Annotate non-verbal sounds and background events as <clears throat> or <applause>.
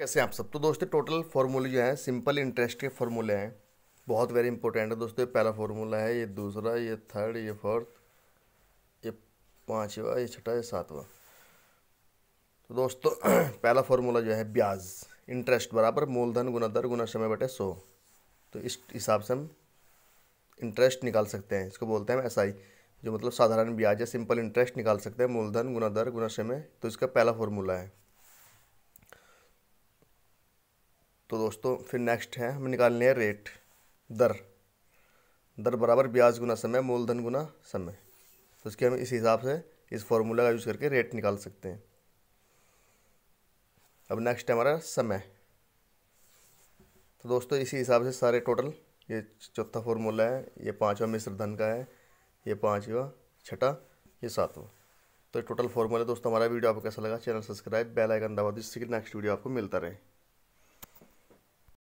कैसे आप सब तो दोस्तों टोटल फार्मूले जो है सिंपल इंटरेस्ट के फार्मूले हैं बहुत वेरी इंपॉर्टेंट है दोस्तों ये पहला फार्मूला है ये दूसरा ये थर्ड ये फोर्थ ये पाँचवा ये छठा ये सातवा तो दोस्तों <clears throat> पहला फार्मूला जो है ब्याज इंटरेस्ट बराबर मूलधन गुना दर गुना समय बटे सौ तो इस हिसाब से हम इंटरेस्ट निकाल सकते हैं इसको बोलते हैं एस आई जो मतलब साधारण ब्याज है सिंपल इंटरेस्ट निकाल सकते हैं मूलधन गुना दर गुना समय तो इसका पहला फार्मूला है तो दोस्तों फिर नेक्स्ट है हमें निकालने हैं रेट दर दर बराबर ब्याज गुना समय मूलधन गुना समय तो इसके हम इस हिसाब से इस फॉर्मूला का यूज़ करके रेट निकाल सकते हैं अब नेक्स्ट है हमारा समय तो दोस्तों इसी हिसाब से सारे टोटल ये चौथा फॉर्मूला है ये पाँचवा मिश्र धन का है ये पाँचवा छठा ये सातवा तो ये टोटल फॉर्मूला दोस्तों हमारा वीडियो आपको कैसा लगा चैनल सब्सक्राइब बेल आइकन दबा दीजिए नेक्स्ट वीडियो आपको मिलता रहे